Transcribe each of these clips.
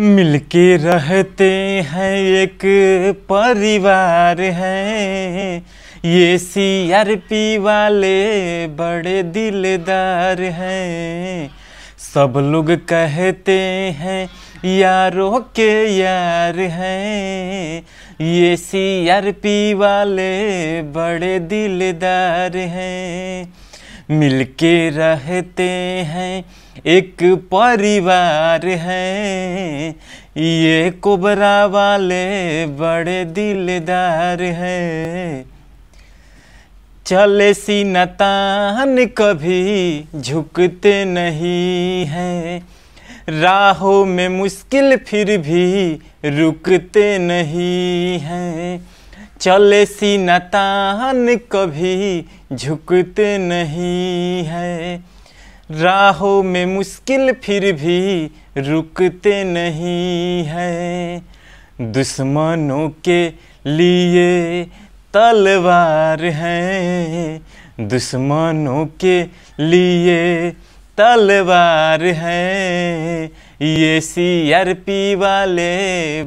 मिलके रहते हैं एक परिवार है ये सीआरपी वाले बड़े दिलदार हैं सब लोग कहते हैं यारों के यार हैं ये सीआरपी वाले बड़े दिलदार हैं मिलके रहते हैं एक परिवार हैं ये कोबरा वाले बड़े दिलदार हैं चले सी नतान कभी झुकते नहीं हैं राहों में मुश्किल फिर भी रुकते नहीं हैं चले सी नतान कभी झुकते नहीं है राहों में मुश्किल फिर भी रुकते नहीं है दुश्मनों के लिए तलवार हैं दुश्मनों के लिए तलवार हैं ये सी आर पी वाले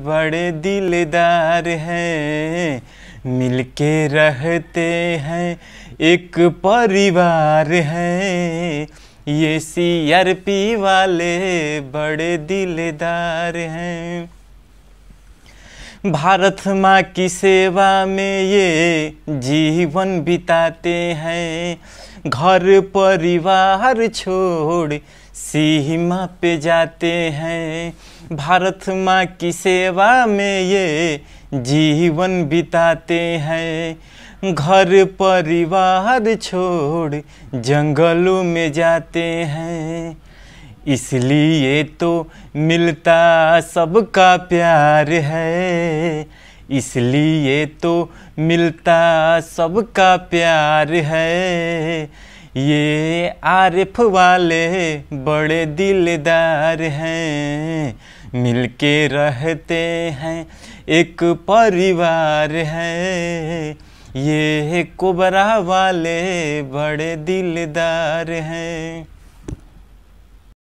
बड़े दिलदार हैं मिलके रहते हैं एक परिवार हैं ये सी आर पी वाले बड़े दिलदार हैं भारत माँ की सेवा में ये जीवन बिताते हैं घर परिवार छोड़ सीमा पे जाते हैं भारत माँ की सेवा में ये जीवन बिताते हैं घर परिवार छोड़ जंगलों में जाते हैं इसलिए तो मिलता सबका प्यार है इसलिए तो मिलता सबका प्यार है ये आरिफ वाले बड़े दिलदार हैं मिलके रहते हैं एक परिवार है ये कोबरा वाले बड़े दिलदार हैं